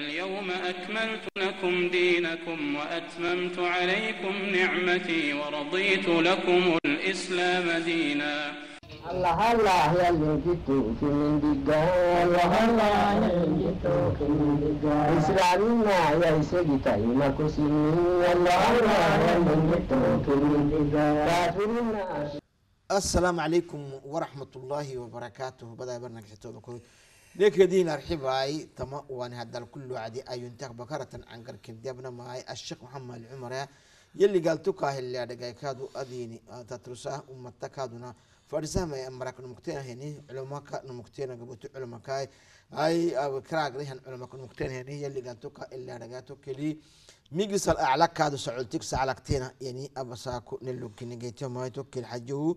اليوم أكملت لكم دينكم وأتممت عليكم نعمتي ورضيت لكم الإسلام دينا الله الله يا اللي في من دقاه الله الله يا اللي جيتو من دقاه إسلامنا يا سيدي تايما كسيمين الله الله يا اللي جيتو في من كافرنا السلام عليكم ورحمة الله وبركاته بدأ برنامج توبة ديك دين أرحب هاي تما وان هذا الكل عادي أي ينتق بكرة عن قرك ديابنا معي الشيخ محمد العمر يلي قال توكا اللي أدقى كادو أديني آه، تترساه أمتا كادونا فارسام أي أمرك نمكتين هني علماء نمكتين قبوت علماء كاي أي آه، كراغ ريهن علماء نمكتين هني يلي قال توكا اللي أدقى توكي لي ميجلس الأعلاك كادو سعولتك سعلاكتين يعني أبساكو نلوكي نجيتيو ما يتوكي الحجو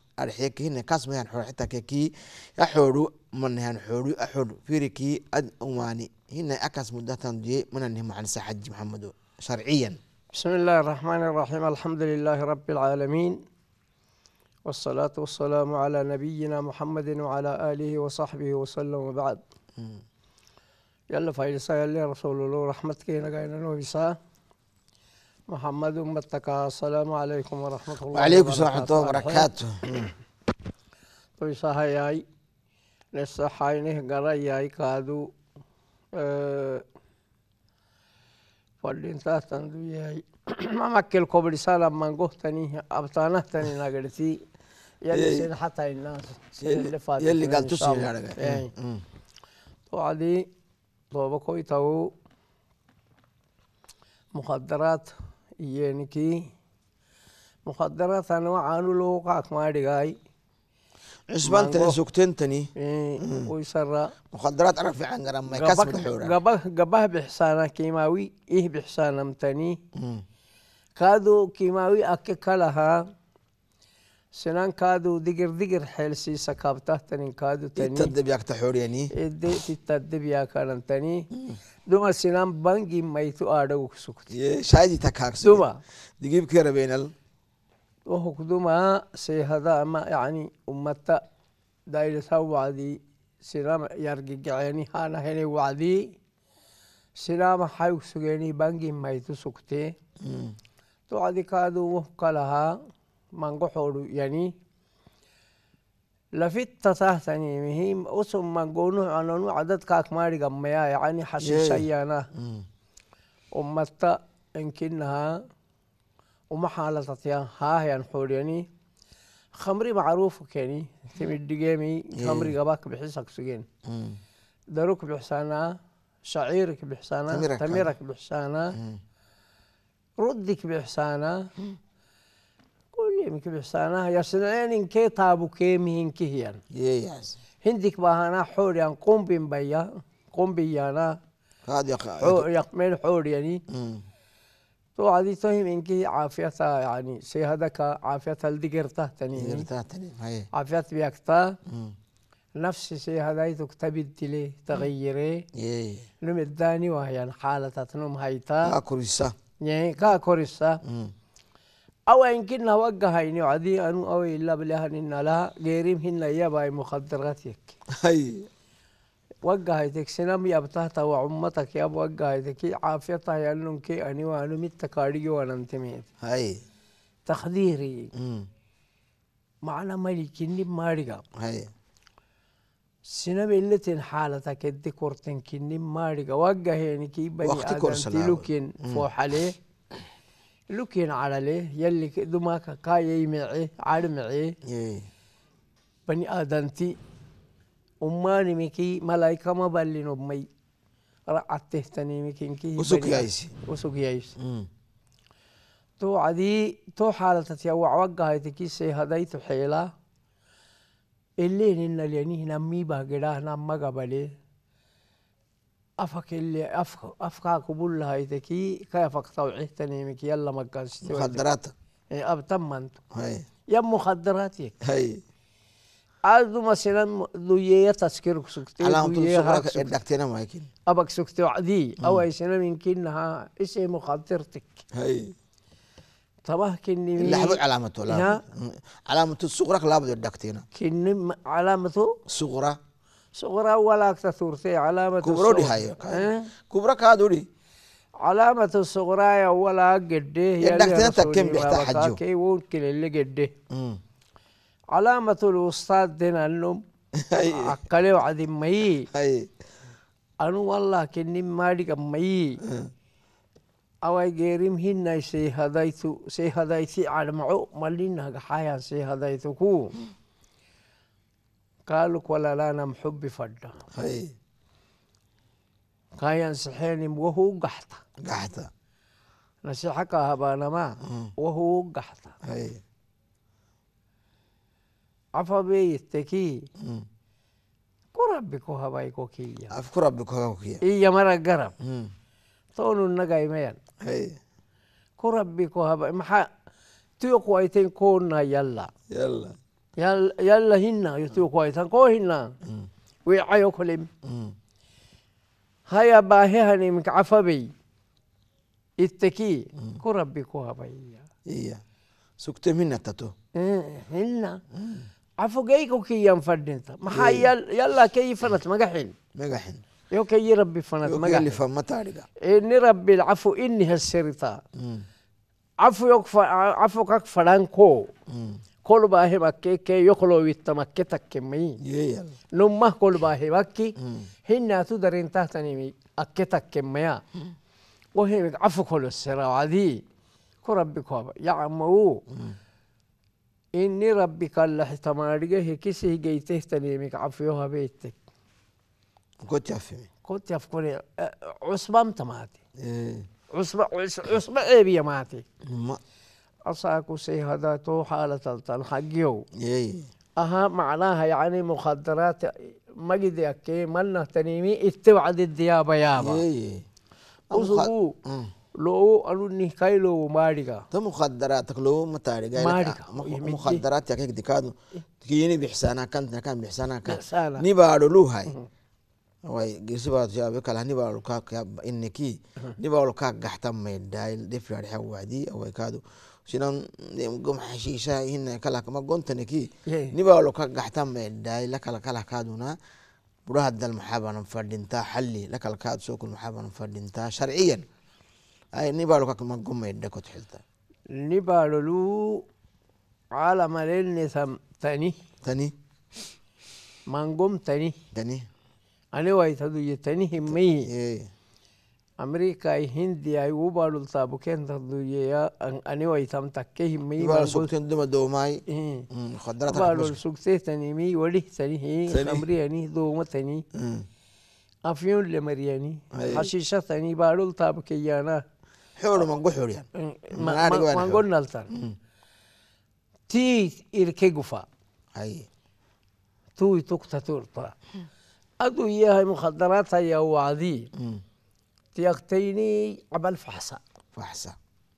arxekihina kasmahan xor xita keki axoru manahan xoru axor firiki ad umani hina akas mudatan duye manani macanisa xaji maxamedo sharciyan بسم الله الرحمن الرحيم الحمد لله رب العالمين والصلاة والسلام على نبينا محمد وعلى آله وصحبه وسلم وبعد يلا فايلسا يلا رسول الله رحمتك هنا قاينا محمد متقا السلام عليكم ورحمة الله وعليكم ورحمة الله وبركاته توي سهاي نسحاينه غراياي كادو فلنتا تندوياي ما مكل قبل سالة من قهتني أبطانه تني ناقرتي يلي سين حتى الناس يلي فاتت يلي قال تسير تو عدي توبكوي تو مخدرات ينكي مخدرة أنا وعانو لو قاك ما دقاي ايش بنت سكتين إيه ويسرى مخدرات انا في عن ما كسب الحوره قبه قبه بحسانة كيماوي ايه بحسانة متني كادو كيماوي اكي كلها sinankaadu digir digir xeelsiisa kaabtahtaninkaadu taniitadabyaaktaxoryani ede titadabyaakaanantani duma sinan bangi maytu aadhagu kusugti shaadi takaaksu duma digibki rabeenal وهو كدوما سيهدا ما يعني أمتا دايرة وعدي سلام يرجع يعني هانا هني وعدي سلام حيو سجني بانجي ما يتسكتي تو عدي كادو وهو كلها mango hodu yani لفت تحتني مهم أسم مانجونه أنا نو عدد كاك ماري جمعيا يعني حسيس أنا أمتا إنكنها وما حالة تطيا ها هي نحول يعني خمري معروف كني تم الدجامي خمري جباك بحسك سجين دروك بحسانا شعيرك بحسانا تميرك بحسانا ردك بحسانا يا سنين ان كي تابو كيمي إنكي هيان يس إيه هندك باهانا حور يان يعني قوم بين بيا قوم بيانا قاد يقمن حور يعني تو عادي توهم كي عافية يعني سي هذاك عافية الدقر تني دقرتا تني عافية بيكتا نفسي سي هذا تكتبت لي تغيري إيه. نمداني وهي يعني حالة نوم هايتا كاكوريسا يعني كاكوريسا أو إن يمكن وجهيني عدي أنو أو إلا بالله إن لا غيرهم هن يبا مخدراتك هي وجهيتك سنم يبتهتا وعمتك يا وجهيتك عافيتها يا كي أني وأنا تكاري وأنا انتميت هي تقديري معنا ملك إني هاي سنام إلا تن حالتك الدكورتين كني مارجا وجهيني كي بني آدم تلوكين فوحليه لكن على ليه يلي كده ما كاي معي عالم معي إيه. بني آدمتي أماني مكي ملايكة ما بلين أمي رأته تاني مكين كي وسوك يايس وسوك يايس تو عدي تو حالة تتيوع وقها يتكيسي هدايت حيلة اللي هنا اللي هنا مي بها قراه نام مقابلي أفك اللي أفك أفك قبول هاي تكي كيفك تاني مك يلا ما كانش مخدرات إيه أب تمنت هاي يا مخدراتك هاي أردو مثلا دوية تسكير سكتي على أنتم تسكرك إدكتنا ما يكين أبك سكتي عدي أو أي سنة يمكنها إيش مخدرتك هاي طبعا كني اللي حبك علامته لا علامته صغرك لابد إدكتنا كني علامته صغرك صغرى ولا كثورتي علامة كبرى دي هاي إيه؟ كبرى كادوري علامة الصغرى ولا قده يدك تنتكم بيحتاج حجو كي وكل اللي قده علامة الوسطى دين النوم عقلي وعدي مي أنا والله كني مالك مي إيه. أو غيرهم هنا سي هدايتو سي هدايتي على معو مالين حياة سي هدايتو كو قالك ولا لانا محبي فدا هاي كاين انسحيني وهو قحطة قحطة نصيحك هبانا ما وهو قحطة هاي عفا بي التكي كربكو هبايكو كيا اف كربكو هبايكو كيا ايا مرة قرب طولو النقاي ميل هاي كربكو هباي محا تيقوا ايتين كونا يلا يلا يلا هنا يتو كويسان كو هنا ويعيو كلم هيا باهي هني مكعفبي اتكي كربي ربي كو يا إيه سكت منا تتو هنا عفو جايكو كي ينفردنت ما حيل يلا كي جحين ما جحين يو كي ربي فنت ما جحين كي فما تارقا إن ربي العفو إني هالسرطة عفو يوك عفو كك فرانكو kolba hebakke ke yokolo wittamakketakke mai lumma kolba hebakki hinna tu darin tahtani akketakke تكمي وهي عفو كل السر عدي كربك يا عمو إني ربك الله تمارجه كسه جيته تنيمك عفيوها بيتك كنت يفهمي كنت يفكرني عصبة تماتي عصبة عصبة إيه بيا ماتي أساكوسي هذا تو حالة تنحجيو إيه. أها معناها يعني مخدرات ما قد يكي من تنيمي اتبعد الديابة يابا وزقو إيه. لو أنو نهكاي لو ماريغا ده مخدراتك لو متاريغا يعني ماريغا آه، مخدرات يكيك ديكادو تكيني بحسانا كانت نكان بحسانا كان نبارو لو هاي way gisibaad yaabe kala nibaa lukaak iniki nibaa lukaak gaxta maydhaayl dhifraadhexa waadii awaykaadu sinan gom hashisha hina kala kama gontane ki niba lo ka gaxta ma dai la kala kala kaduna buraha dal maxaban fadinta xalli la kala kaad soo kul maxaban fadinta sharciyan ay niba lo ka kama gom ma dakot xilta niba lo lu ala malen ne sam tani tani mangom tani tani ane way tadu tani himmi amerikai hindiyai ubadul tabuken tadduyeya aniwai tam takke himmai ubadul sukten duma domai khadrat ubadul sukte tanimi wali tanihi amriyani doma tani afyun le mariyani hashisha tani badul tabukeyana حور من قحور يعني من قلنا لتان تي إركيقفا أي توي تقتتور طا أدو إياها مخدراتها يا وعدي تيغتيني عبال فحصة فحصة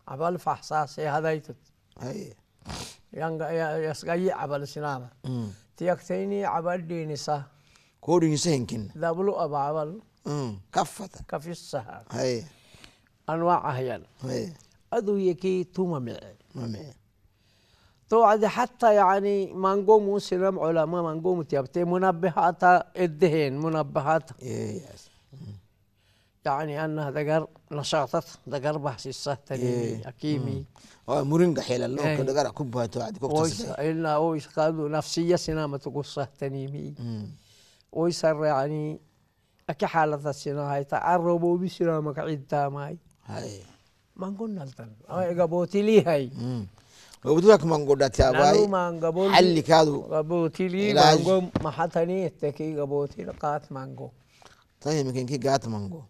عبال فحصة سي هذايتت أي يسقي عبال سنامة تيغتيني عبال دينيسة كودو يسهنكن دابلو أبا عبال كفتا كفيسة أي أنواع أهيال أي أدو يكي توما معي تو عدي حتى يعني مانجوم وسلم علماء مانجوم تيابتي منبهات الدهين منبهات yes. يعني أنها دقر نشاطت دقر بحث السهتني إيه. أكيمي مرنجة حيل اللو كان إيه. دقر كبها توعد كوكتا سبحي إلنا ويس قادوا نفسية سنامة تقول سهتني مي ويسر يعني أكي حالة السنة هاي تعربوا بسنا مقعد تاماي هاي ما قلنا لتن أي قبوتي لي هاي وبدوك من قد تاباي حل كادو قبوتي لي مانجو ما حتني تكي قبوتي لقات مانجو طيب يمكن كي قات مانجو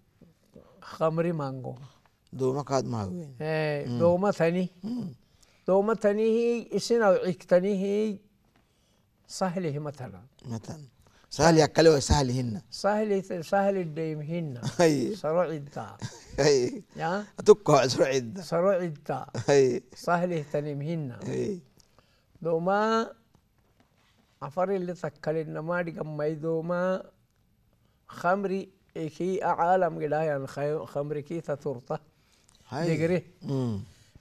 خمري مانغو دوما كاد هو ايه دوما ثاني دوما ثاني هي اسنا عكتني هي سهله هي مثلا مثلا سهل يأكلوا سهل هنا سهل سهل الديم هنا اي سرع الدا اي يا اتوقع سرع الدا سرع الدا اي سهل تنيم هنا اي دوما عفر اللي تكلنا ما دي دوما خمري كي عالم قلاه يعني خي خمر كي تورطة دقري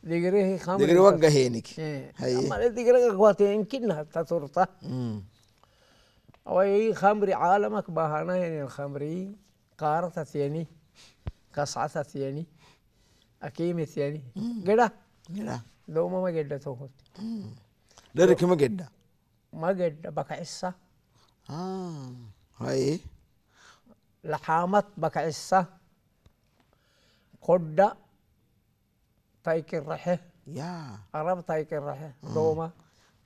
دقري خمر دقري وقهينك هينك هي إيه. اما دقري قواتي يمكنها أو أي خمر عالمك بهانا يعني الخمر قارة ثاني قصعة ثاني أكيم ثاني قلا قلا دوما ما قلا توهت درك ما قلا ما قلا بقى عصة اه هاي لحامت بكعسة قد تايك الرحة يا عرب تايك الرحة دوما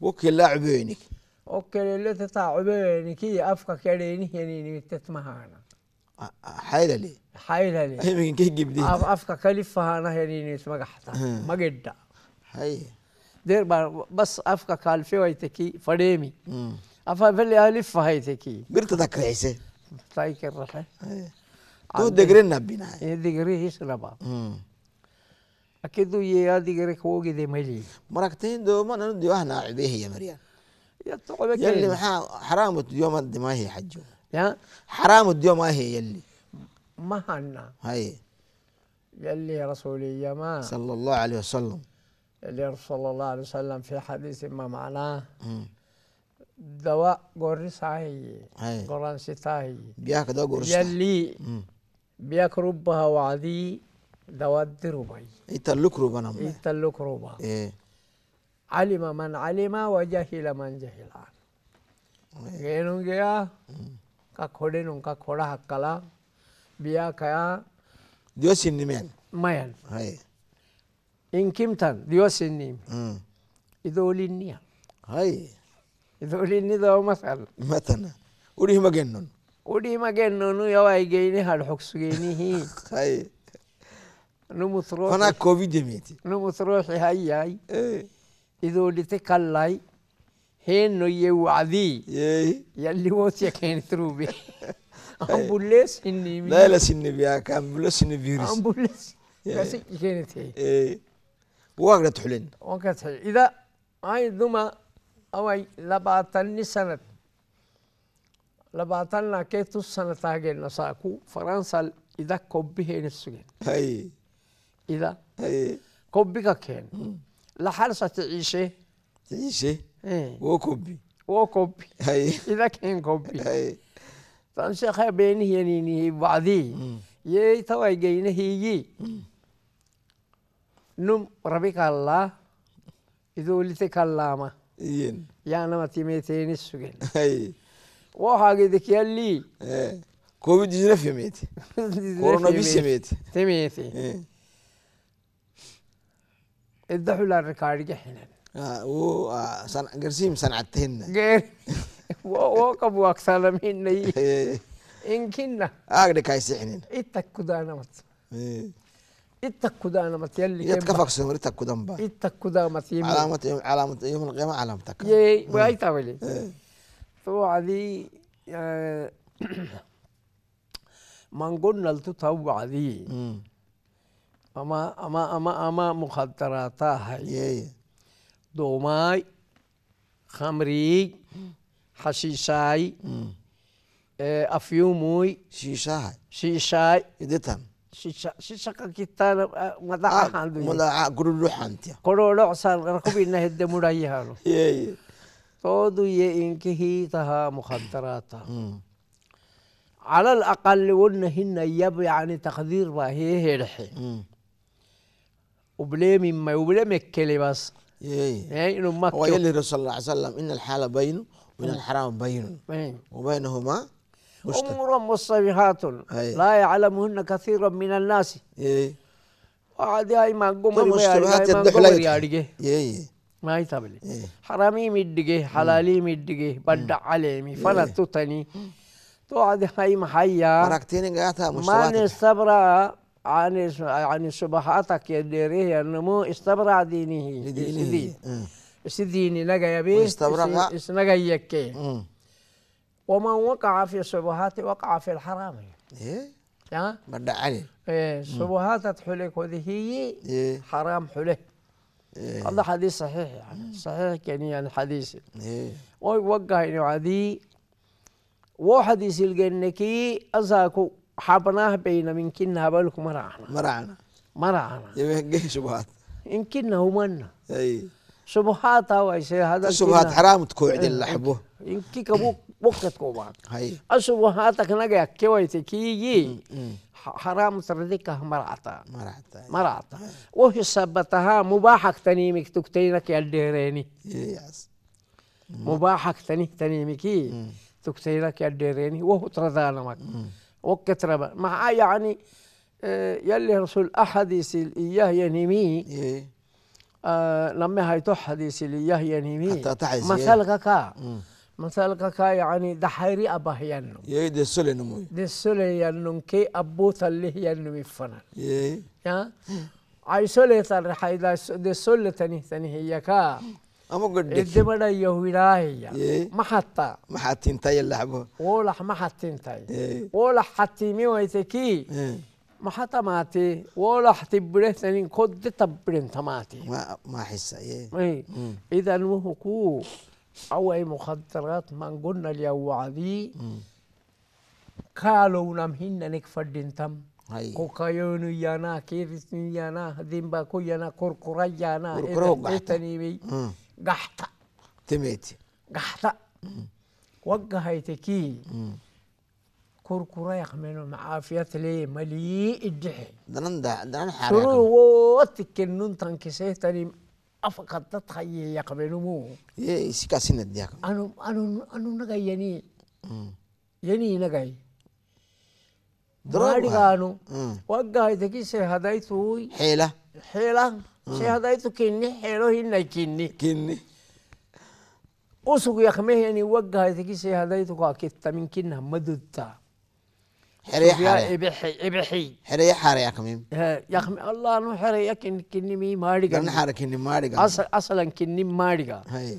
وكل عبينك وكل اللي تتاع عبينك هي أفكا كريني هنيني تتمهانا حيلة لي حيلة لي هي من كي جيب دي أفكا كلفة أنا هنيني تمقحتها أه. ما قد هي دير بس أفكا كالفي ويتكي فريمي أه. أفا بلي ألف هيتكي برتدك عيسى ஸ்ட்ரைக் ரசன் तो दिगरे नब्बी ना ये दिगरे ही सलाबा أكيد يا ديجري كوجي دي ملي مركتين دو ما نو ديوه أنا عبيه يا مريم يا طعبة يلي حرام الديوم ما هي حجو يا حرام الديوم ما هي يلي ما هنا هاي يلي يا رسولي يا ما صلى الله عليه وسلم يلي رسول الله عليه وسلم في حديث ما معناه دواء قرصها هي قرنستها هي بياك دواء قرصها يلي بياك ربها وعدي دواء دروبي يتلوك ربا نعم يتلك ربا إيه علم من علم وجهل من جهل إيه. غينون جيا كخودينون كخودا حقلا بياك يا ديو سينمين مين هاي إن كمتن ديو سينم إذا ولينيا هاي idolini dao masal matana uri magennun uri magennunu yawaigeyni hal xugsugeynihi hay نمت روحي أنا كوفيد ميتي نمت روحي هاي هاي إيه إذا ولدت كلاي هين نوي وعدي إيه يلي موت يكين تروبي إيه. أمبولس إني لا لا سني بياك أمبولس إني فيروس أمبولس بس كانت هي إيه وقت حلين وقت حلين إذا هاي ذما ಅವೈ ಲಬಾತನ್ನಿ ಸನತ್ تاجي ಕೇತು فرنسا إذا ಫರಾನ್ಸಲ್ ಇದ ಕೊಬ್ಬಿ ಹೇಣಿಸುಗೆ ಇದ ಕೊಬ್ಬಿ ಕಕ್ಕೇನು لحال ستعيشي تعيشي ايه وكوبي وكوبي اي اذا هاي كبي طيب اي فانسى خابيني ينيني بعدي يي توي جيني هي نم ربك الله إذا ولتك اللامه ಯಾನವ ತಿಮೇತೆ ಎನಿಸುಗೆಲ್ಲ ಓ ಹಾಗಿದ್ದಕ್ಕೆ ಅಲ್ಲಿ ಕೋವಿಡ್ ಇದ್ರೆ ಫೆಮೇತಿ ಕೊರೋನಾ ಬಿ ಸಮೇತಿ ತೆಮೇತಿ الدحول الركارجة هنا آه صنع قرسيم صنعتهن غير وقبوا أكثر من إن كنا أقدر كايسحنين إتك كدانا مت اتكودا انا متيلي يتكفك سوري تكودا مبا اتكودا متيم علامة يوم علامة يوم القيامة علامتك يي واي تاولي تو عدي من قلنا لتتو عدي أما أما أما أما مخدراتها يي دوماي خمري حشيشاي آه، أفيوموي شيشاي شيشاي إدتهم آه، آه، على الأقل ونا هن يب يعني تقدير ما هي وبلي من ما من كلي بس ايه انه ما هو يلي رسول الله صلى الله عليه وسلم ان الحال بينه وان الحرام بينه وبينهما أمور مصطبحات لا يعلمهن كثيرا من الناس وعاد هاي ما قمر مصطبحات يدح لا ما يتبلي حرامي مدقي حلالي مدقي بدع عليمي فلتو تاني تو عاد هاي محيا مركتين قاعدة ما نستبرأ عن عن سبحاتك يا ديري النمو استبرع دينه سديني نجا يا بيه استبرع اسنقى يكي ومن وقع في الشبهات وقع في الحرام ايه ها مدعني ايه الشبهات تحلك هذه هي إيه. حرام حلك إيه؟ هذا حديث صحيح يعني صحيح يعني يعني حديث ايه ووقع انه عدي وحديث الجنكي ازاكو حبناه بين من كنا بالكم مرعنا مرعنا مرعنا يبقى إيه، شبهات ان كنا همنا اي شبهات هو هذا شبهات حرام تكوع إيه، اللي حبوه ان كي كبوك وقتكم بعد أسو وها تكنجا كويت كيجي حرام ترديكه مرعتا مرعتا مرعتا وهي سبتها مباحك تنيمك تكتينك يا الديريني يس مباحك تني تنيمكي تكتينك يا الديريني وهو تردانمك وقت ربا مع يعني آه، يلي رسول أحاديث إياه ينمي إيه. آه لما هاي هيتو حديث إياه ينمي إيه. مثل كا masalkaka yani daxayri abahyanum ye de sole numu de sole yanum ke abbota lih yanum ifana ye ya ay sole tan hayda de sole tani tani hiya ka ama godde de bada yahuirahiya ma hatta ma hatin tay lahbo wala ma hatin tay wala hatimi waytaki ما حتى ماتي ولا احتبرت لان كنت تبرن تماتي ما ما حسه ايه اذا وهو كو او اي مخدرات من قلنا اليو عدي قالوا نمهن نكفدين تم كوكايون يانا كيرسن يانا ديمبا كو يانا كوركورا يانا كوركورا بي قحطة تميتي قحطة وقهيتكي كوركورا يخمنو معافية لي مليء الدحي دنان دا دنان حرام شروع واتك النون تنكسيه تاني afka dadka iyo yaqbenumu ye isikaasinad yaka anu anu anu nagay yani yani nagay maadigaanu wagahaytakise hadaytuy xeela xeela se hadaytu kinni xeelo kinni kinni usug yakmeheni wagahaytakise hadaytuka kittamin madudta حري حري إبحي إبحي حري حري يا كميم يا كم الله نو حري يا كن كني مي ماريغا كن حري كني ماريغا أصل أصلا كني ماريغا هاي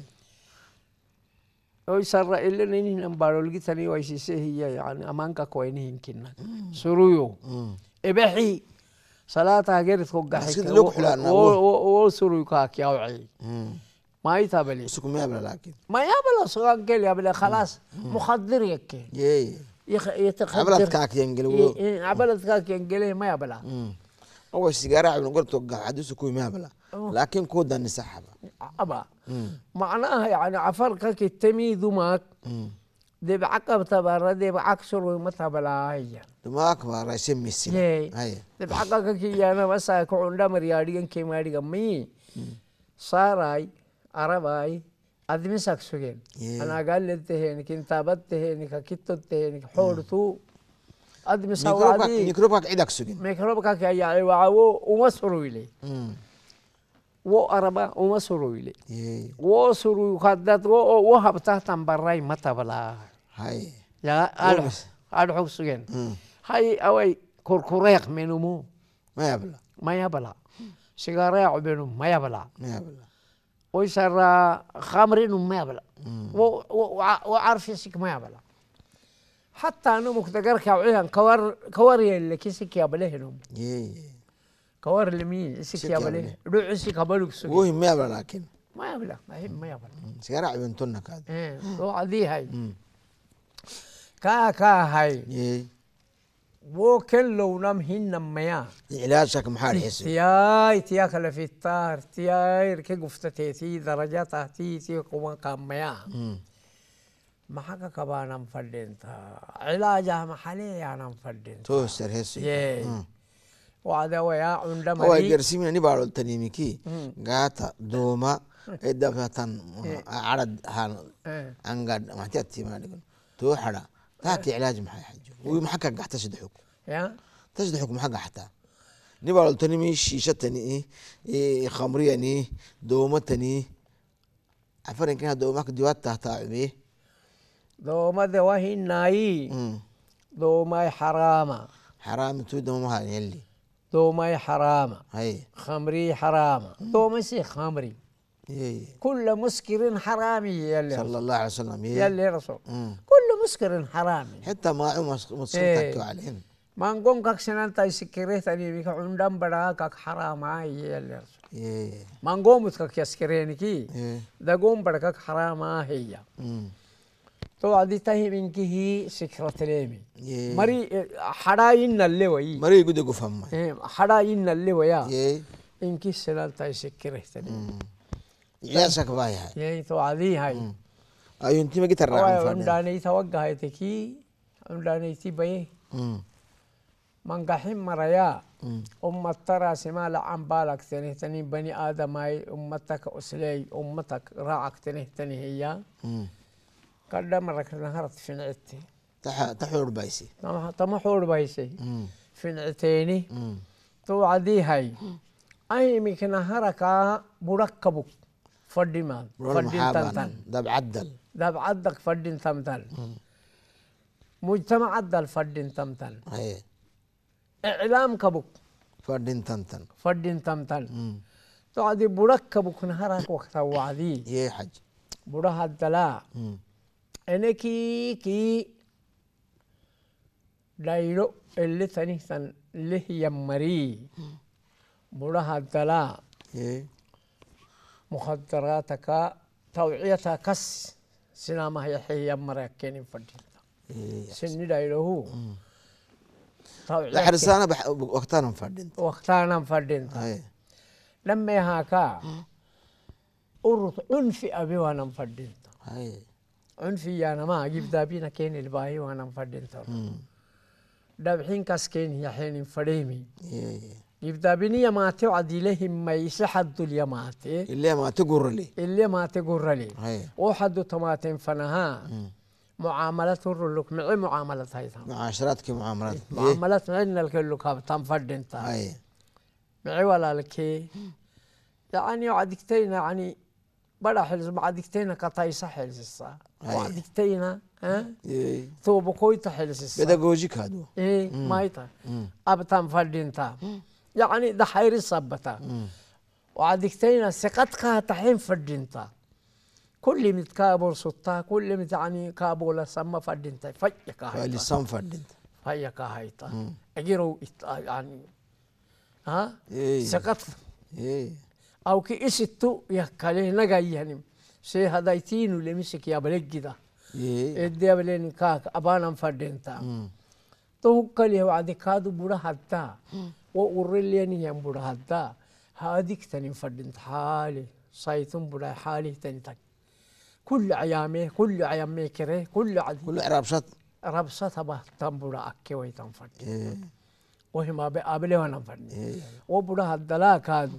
أو سر إلا نيني نمبارول جي تاني ويسيسه هي يعني أمان كويني هنكنا سرويو إبحي صلاة غير تفوق حكي لو لو سرويو كاك يا وعي ما يتابلي سكو ما يبلا لكن ما يبلا صغان كيل يبلا خلاص مخدر يكي يتخدر هو السيجارة عبنا قلت توقع حدوث كوي مابلا لكن كودا نسحبا أبا معناها يعني عفرك كتمي دماك دي بعقب تبارا دي بعكسر وما تبلا هيا دماك بارا يسمي السنة هيا دي بعقب كي أنا مسا كعون دمر ياريان كي ماريان مي صاراي admin saksugen anagaletteheenik intaabattehenik hakittottehenik xoortu admi sawadi mikrobak cidak sugen mikrobakak ayay wacawo uma suruyle wo araba uma suruyle wo suru kadad wo wo habtah tambaray matabla hay ya alhus alhus sugen hay away kurkureeq menumu ma yabla ma yabla sigareeq menum ma yabla ma yabla ويصير آه، خامرين وما يبلا وعارف يسك ما يبلا حتى انه مكتقر كوعيان كوار كوار يلي كيسك يبلهنهم إيه. كوار لمين يسك يبله روح يسك هبلوك سوي وهي ما يبلا لكن ما يبلا ما هي ما يبلا سيارة عيون تنك هذا إيه هو عادي هاي كا كا هاي إيه. वो لو نم هن ميا علاجك محال حسن يا تياك اللي في الطار تياي ركي قفت تيتي درجات تي تي قوان ميا ما حقا كبانا نم تا علاجها محالي يا نم تو سر حسن يي وعدا ويا عند عندما هو يرسي من نبارو التنيمكي غاتا دوما إدفتان إيه. عرد هان إيه. أنقاد ما تيتي ما تقول تو حرا تاك علاج محي حج ومحكك حكى قحت تشد حك يا تشد حك محق حتى نبال تنمي شيشتني إيه خمريني دومتني عفرن كان دومك ديوات تحت عمي دوما ذواهي ناي دوما حرامة حرام تو دوما هاي اللي دوما حرامة هي. خمري حرام دوما سي خمري كل مسكر حرامي يلي صلى الله عليه وسلم يا اللي رسول كل مسكر حرام حتى ما عمر إيه. عليهم ما نقوم كاك سنان تاي سكريه تاني بيك عندهم برا كاك حرام آي رسول اللي ما نقوم كاك يسكريني كي دا إيه. قوم برا كاك حرام آي تو عدي من كي هي سكرة تليمي إيه. مري حراين اللي وي مري قد قفهم إيه. حراين اللي ويا إنكي سنان تاي سكريه تاني يا سكباي هاي تو عدي هاي أيون تيمة كتير رأي فلان. أم داني سواق جاي تكي أم داني تي بيه. من قحم مرايا أم ترى سما لا عم بالك تنه تني بني آدم أي أمتك أسلي أمتك راعك تنه تني هي. كذا مرك نهرت في نعتي. تح تحور بايسي. تمح تمحور بايسي. في نعتيني. تو عدي هاي. أي مكنا هركا مركبك فردي ما فردي تنتن. دب عدل. ذاب عدك فدين تمتل مجتمع عدل فدين تمتل إعلام كبك فدين تمتل فدين تمتل تعدي برك كبك نهارك وقت وعدي يا حج برها الدلاء إنكي كي دايرو اللي تنيسن اللي هي مري برها الدلاء مخدراتك توعيتها كس സിനാമ യമ്മറക്കേനും فردين سني دايلو لحرسانا بح... وقتان فردين وقتان فردين إيه. لما هاكا أرط انفي أبي وانا مفردين إيه. انفي أنا ما أجيب دابينا كين الباهي وانا مفردين دابحين كاس كين يا حين فريمي إيه، يبدا بني يماتي وعديله ما يسحد اليماتي اللي ما تقر لي اللي ما تقر لي وحد تماتين فنها معاملة الرلوك معي معاملة هاي هيدا عشرات معاملات معاملة إيه. معاملة عندنا الكل كاب تام انت تا معي ولا لك يعني وعدكتين يعني بلا حلز معدكتين صح حلز الصا وعدكتين ها تو بكويت تحلز الصا بدا جوجيك هادو ايه ما إيه. مايتا اب تنفرد تا يعني حيري صبتا وعدكتين ثقتك تحين فردينتا كل مت كابور سطا كل مت يعني كابولا سما فردنتا فيك هايتا اللي سم فردنتا فيك هايتا اجيرو آه، يعني ها سقط إيه. إيه. او كي استو يكالي نغاي يعني سي هدايتين لمسك يا بلجدا إيه. ادي بلين كاك ابانا فردنتا تو كلي وعدي كادو حتى وورلياني ينبر هدا هذيك تاني فردنت حالي صايتم بلا حالي تاني تك كل عيامي كل عيامي كره كل عد كل ربصت ربصت أبا تنبرا أكي ويتنفرد إيه. وهم أبي أبلي وانا فرد إيه. وبرا هدا لا كادو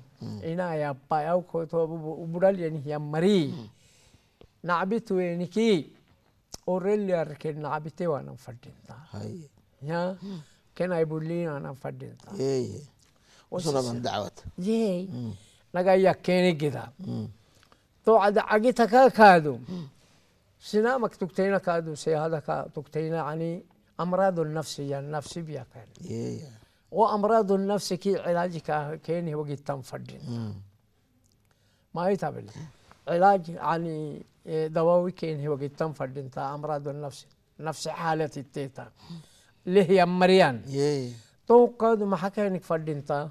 إنا يا با يا كتو برا ليني مري نعبت وينكي أوريليا ركن نعبتي وانا فردنت هاي يا كان يقول لي انا فدين ايه وصل من دعوات زي نجا كيني كذا تو عد عقيتها كا كادو سنا مكتوب تينا كادو سي هذا كتوب تينا يعني امراض النفسيه يعني النفسي بيا كان ايه, إيه. وامراض النفس كي علاجك كيني وقت تنفدين ما يتابل علاج يعني إيه، دواوي كيني وقت تنفدين امراض النفس نفس حالة التيتا مريان تو قد ما حكى انك فردينتا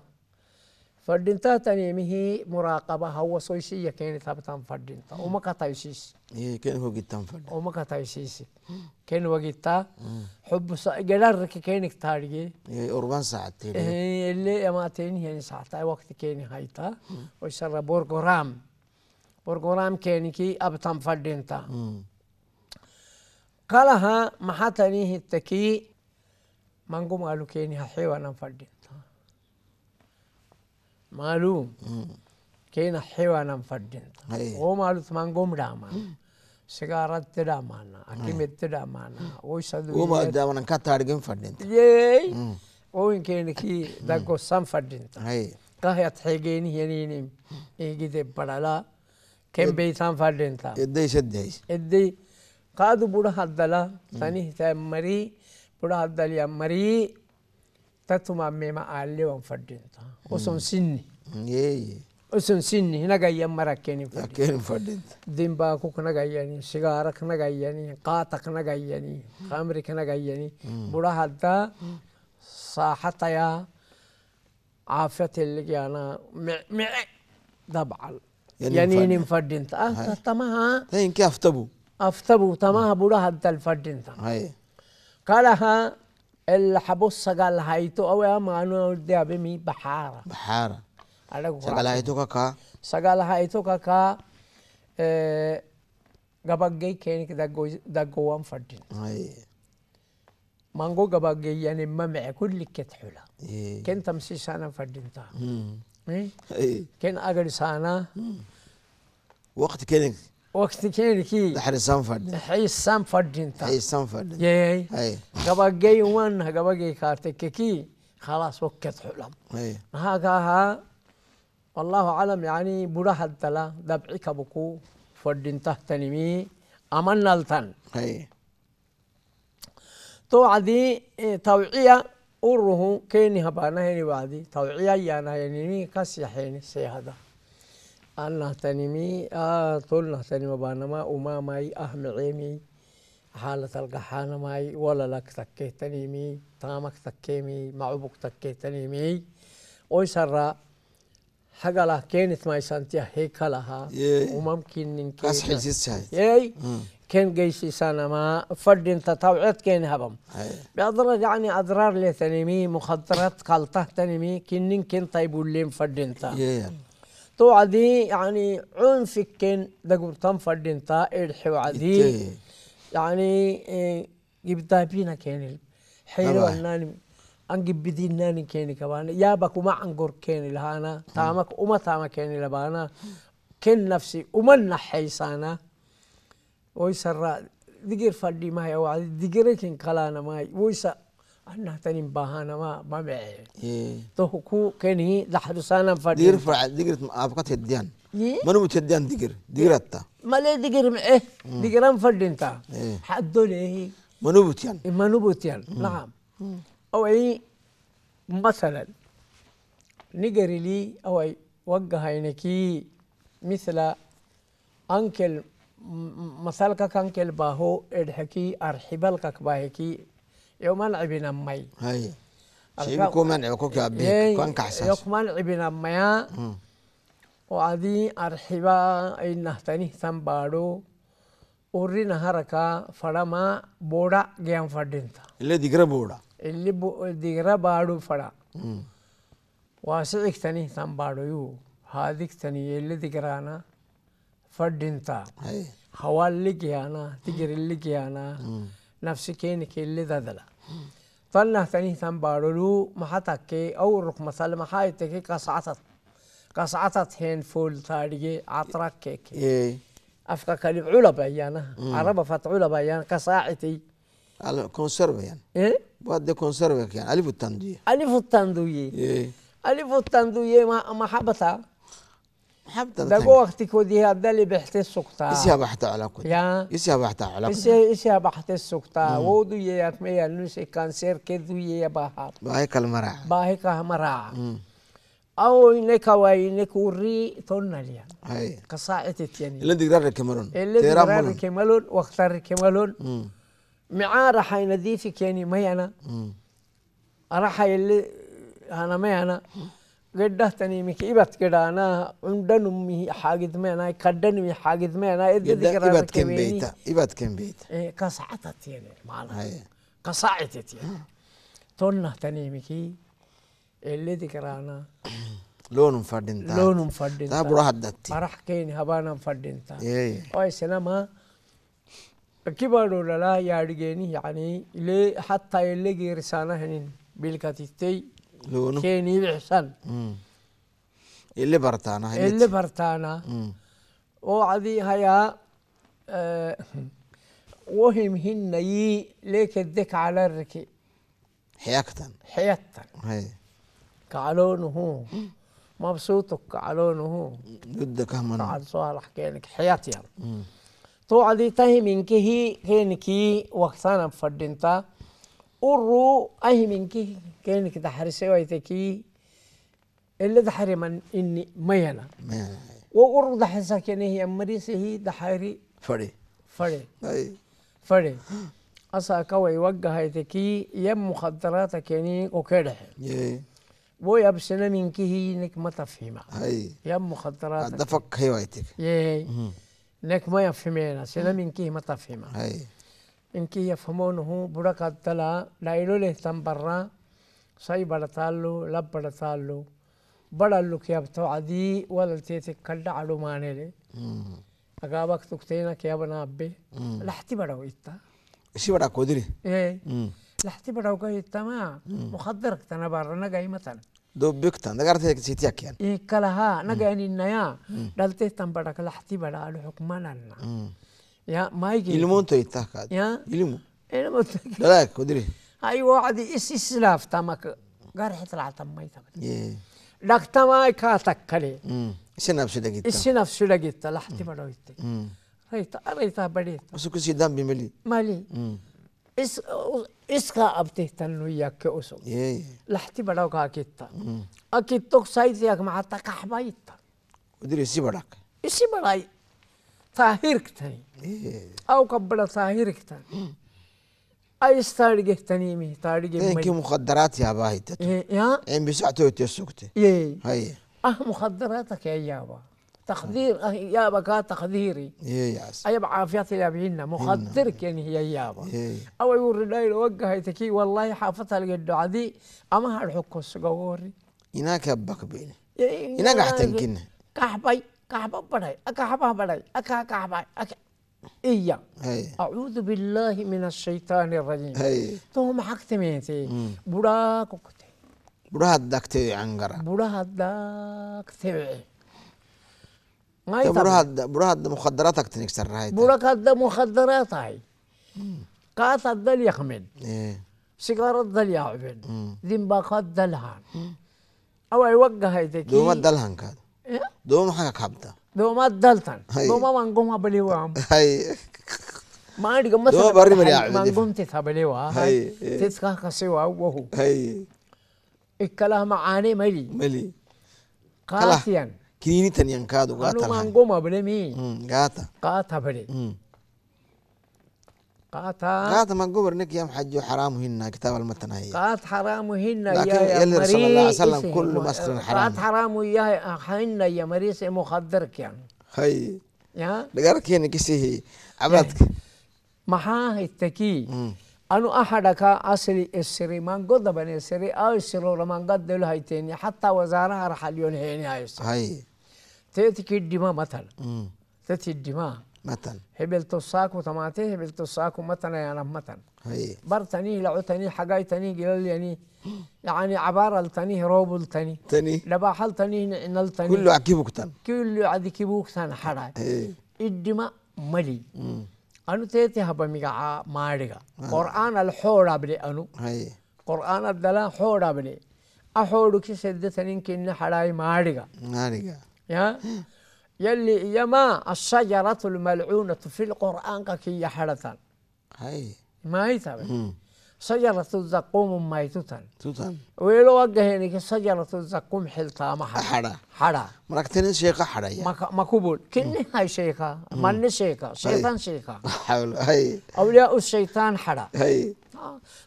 فردينتا تاني مهي مراقبة هو سويشي يكين ثابتان فردينتا وما كتايشيش إيه كين هو جيتان فرد وما كتايشيش كين هو جيتا حب سا كي كينك تارجي إيه أربان ساعتين إيه اللي يماتين يعني ساعتين وقت كين هايتا وشرا بورغرام بورغرام كي أبتان فردينتا حتى نيه التكي mangu maalu keeni haxeewanan fadhinta maalum keeni haxeewanan fadhinta oo maalut mangum dhaamana sigaaratti dhaamana akimitti dhaamana oomaa daamanan kataargin fadhinta yey ooin keeniki daggossan fadhinta kahiyat xegeeni yeniinim igide badhalaa kembeytan fadhinta eddey seddeys eddey kaadu budha haddala tani taammarii برا عبد الله مري تتما مما علي وانفردينتا وسون سني يي وسون سني نغايا مرا كيني كيني فردينتا دين باكو نغاياني سيجارك نغاياني قاتك نغاياني خمرك نغاياني برا حتى صاحتها اللي أنا مع دبعل يعني نفردينتا تماها تين كيف تبو أفتبو تماها برا حتى الفردينتا هاي قالها الحبوس قال هايتو أو يا مانو دي أبي مي بحارة بحارة سقال هايتو كا سقال هايتو كا غباقي آه، كينك دقوان فردين أي مانغو غباقي يعني ما معي كل كت حولا إيه. كين تمسي سانا فردين تا إيه؟ إيه. كين أغل سانا وقت كينك وقت كيركي دحر سانفورد حي سانفورد انت حي سانفورد ياي اي غبغي وان غبغي كارتككي خلاص وقت حلم اي هاكاها والله اعلم يعني بره الدلا دبعك بكو فردين تحتنمي امن نلتن اي تو عدي إيه، توعيه وره كيني هبانا هني بعدي توعيه يانا هني كاسيحيني سيهدا anah tanimi a tolnah tanima banama umamai ahmicemi حالة القحانة ماي ولا لك تكيه تنمي تامك تكيمي معبوك تكيه تنمي ويسرى حاجة لها كانت ماي سانتيا هيك لها وممكن ننكي أصحي جيساي ياي كان جيش سنة ما فرد انت طوعت كان هبم بأضرار يعني أضرار لتنمي مخدرات قلطة تنمي كنن كن طيب ولين فرد انت تو عدي يعني عن فكين دقورتان فردين تا إرحي وعدي يعني جبتها بينا كيني حيرو أناني أنجب بدين ناني كيني كبانا يا بك ما أنقر كيني لهانا تامك وما تامك كيني لبانا كن نفسي ومن نحيسانا ويسر دقير فردي ما هي وعدي دقيرك كلانا ما هي ويسر anna tanin bahanama babe to ku keni dahdu sana fadi dirfa digir afqat hedyan manu hedyan digir digiratta male digir me digiran fadinta haddo lehi manu butyan manu butyan نعم او اي مثلا نجري لي او اي وجه عينكي مثل انكل مثلك انكل باهو ادحكي ارحبلك باهكي يومان عبنا مي هاي شيء كومان يكوك أبيك إيه، كون كحساس يومان عبنا ميا وعدي أرحبا إن نهتني ثمبارو وري نهاركا فرما بودا جيان فردينتا اللي ديغرا بودا اللي بو ديغرا بارو فرا واسعك تني ثمبارو يو هاديك تني اللي ديغرانا فردينتا هوال اللي جيانا اللي جيانا نفس كين كيل ذلا فلنا ثاني ثم بارلو محتك أو رك مثلا محايتك قصعتت قصعتت هين فول تاريجي عطرك كيك إيه أفكا كلب علبة يانا عربة فات علبة يانا قصاعتي على كونسيرف يعني إيه بعد كونسيرف يعني ألف التندوية ألف التندوية إيه ألف التندوية ما حبتها لا حبدا دغو هذا اللي بحتي السقطة إيش سوکتا اسی على علا کو یا اسی بحث علا اسی إيش بحث سوکتا و دو یات می نوس نسي کی كذو يا بها باهيك کلمرا باهيك کلمرا او انك إنك وري ثنا اي قصائد يعني اللي تقدر كمالون اللي تقدر كمالون واختار كمالون معاه راح ينذيفك يعني ما انا راح يلي انا ما انا ගෙඩ්ඩස්තනීම ඉවත් කෙඩාන උන්ඩනුම්මි හාගිතමයනයි කඩ්ඩනවී හාගිතමයන ඉවත් කෙබේත ඉවත් කෙබේත ඒ කසාත තියෙන මානය කසා ඇති තිය තොන්න තනීමිකි එල්ලෙති කරාන ලෝනුම් ෆඩින් ලෝනුම් ෆඩ්ඩි පුරහත්දත් පරහ්කේනි හබානම් ෆඩ්ඩින්ත ඔය සෙනම කිබඩුලලා යාඩිගේනි යනී ඉලේ හත්තා එල්ලෙගේ රිසාන හැනින් බිල්කතිත්තෙයි كينيبحسن اللي برتانا اللي برتانا وعدي هيا آه، وهم هن يي ليك الدك على الركي حياكتن حياكتن هي كعلونه مبسوطك كعلونه جدا كهمنا عاد سؤال حكينك حياتي يعني. توعدي تهي منك هي كينكي وقتنا بفردنتا أرو أي منكي كينك دحر سوي تكي اللي دحر من إني ميانا وأرو دحر ساكن هي مريسه هي دحري فري فري أي. فري أسا كوي وجه هاي تكي يم مخدرات كيني وكده بو يبسنا منك هي نك ما تفهم أي. يم مخدرات دفق هي وايتك يي نك ما يفهمينا سنا منك هي ما تفهم أي. ఇంకి ఎఫ్హమోనుహు బుడకత్తల డైలులేస్తాం لا సై బడతాళ్ళు లబ్ బడతాళ్ళు బడళ్ళు కేబ్తో అది వలల్ చేసి కళ్ళ అడు మానేది అగాబక్ తుక్తేన కేబనా అబ్బే లహతి బడవు ఇత్త شي بدا كودري ايه لحتي بدا وكاي تما مخدرك تنا بار نجا مثلا دوبك تنا غارت هيك سيتيك يعني ايه كلها نجا يعني دلتي تنبرك لحتي بدا الحكمان لنا يا ما يجي يلمون تيتاك يا يلمون أنا متأكد لا كدري هاي واحد إيش إسلاف تماك قرح طلع تماي تماي لك تماي كاتك كلي إيش نفس شو لقيت إيش نفس شو لقيت لا حتى ما لحتي برويت ريت ريت بريت بس كل شيء دام بملي مالي إس إس كا أبته تنو ياك أوسو إيه، إيه. لحتي براو كاكيتا أكيد توك سايت ياك مع تكح بايتا ودري إيش براك إيش براي طاهركتني إيه. أو كبر طاهركتني أيش طارق تاني مي كي مخدرات يا باهي إيه، يا إيه بسعته يتسكت اي هي أه مخدراتك يا يابا تخدير أه يابا كا تخديري اي يا عس أيب عافيتي يا بينا إيه، مخدرك نعم. يعني هي يابا أو يور لي لو وجه تكي والله حافظها لقد عدي أما هالحكم السجوري هناك بك بيني هناك حتنكنه كحبي كعبة بدأي أكعبة إيا أعوذ بالله من الشيطان الرجيم توم حكت ميتي برا كوكتي برا هدك تي برا هدك تي برا برا مخدراتك تنك سرهاي برا هد مخدرات هاي قاطع دل يخمن إيه. سيجارة دل يعبن ذنبا قد دلهان أو يوقع هيدك دوما إيه؟ دوما حاجة خبطة دوما دلتن دوما وانقوما بليوام هاي ما أدري كم مثلا بري مري عبد وانقوم تثابليوا هاي تسكا كسيوا وهو هاي إكلاه معاني ملي ملي قاتيان كيني تنيان كادو قاتا أنا وانقوما بلي مي قاتا قاتا بلي قاتا قاتا ما قبر نك يا حج حرام هنا كتاب المتنهي قات حرام هنا يا يا يلي رسول الله عليه وسلم كل مسخر حرام قات حرام يا هنا يا مريس مخدرك يعني هاي يا دقرك هنا عبدك عبادك يعني هي التكي أنو أحدك أصلي السري من قد بني السري أو السرو لمن قد له هيتيني حتى وزاره رح اليون هيني هاي تيتك الدماء مثلا تيتك الدماء متن هبل تصاك وتماتي هبل تصاك ومتن يا يعني متن هي برتني لعتني حقاي تني قلل يعني يعني عبارة التني روب التني تني تني لتني نلتني كله عكيبوك تن كله عكيبوك تن حراي الدماء ملي أنو تيتي هبا ميقع مارغا آه. قرآن الحورة بلي أنو هي قرآن الدلا حورة بلي أحورك سدتنين كن حراي مارغا مارغا يا يلي يما الشجرة الملعونة في القرآن كي حرثا هاي ما هي تبع شجرة الزقوم ما هي توتن توتن ويلو إنك شجرة الزقوم حلتا ما حرا حرا مركتين شيخة حرا يا ما قبول كني هاي شيخة ما شيخة شيطان شيخة حول هاي أولياء الشيطان حرا هاي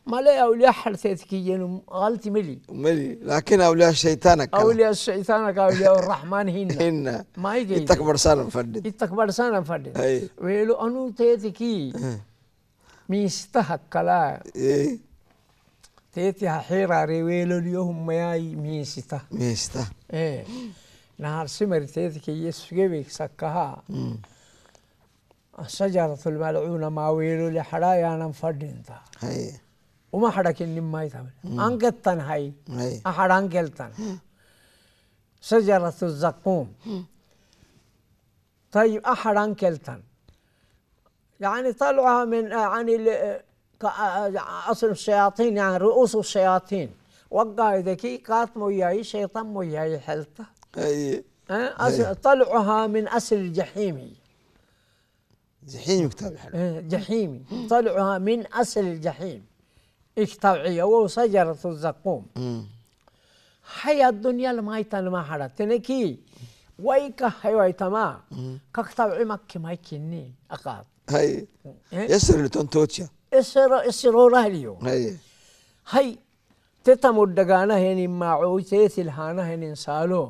ما لي اولياء ينم غلط ملي ملي لكن اولياء شيطانك اولياء شيطانك اولياء الرحمن هنا هنا ما يجي يتكبر سنه مفدد يتكبر سنه مفدد ويلو انو تيتكي ميستهك كلا ايه تيتي حيرة ريويلو اليوم مياي ميستا ميستا ايه نهار سمر تيتي كي يسفقبك سكها شجرة الملعونة ما ويلو لحرايا أنا مفردين تا وما حرك إني ما يتعمل أنقطن هاي أحد أنقلتن شجرة الزقوم طيب أحد أنقلتن يعني طلعها من يعني أصل الشياطين يعني رؤوس الشياطين وقع ذكي كات موياي شيطان موياي حلته أي أه؟ طلعها من أصل الجحيمي جحيم كتاب الحلال إيه، جحيمي طلعها من أصل الجحيم اكتوعية وشجرة الزقوم حيا الدنيا المايتا حرت تنكي ويكا هيوي تما كاكتوعي مكي مايكيني أقاد هاي إيه؟ يسر لتنتوتشا يسر يسر رهليو هاي هاي تتمدقانا هيني ما تيثي الهانا هين سالو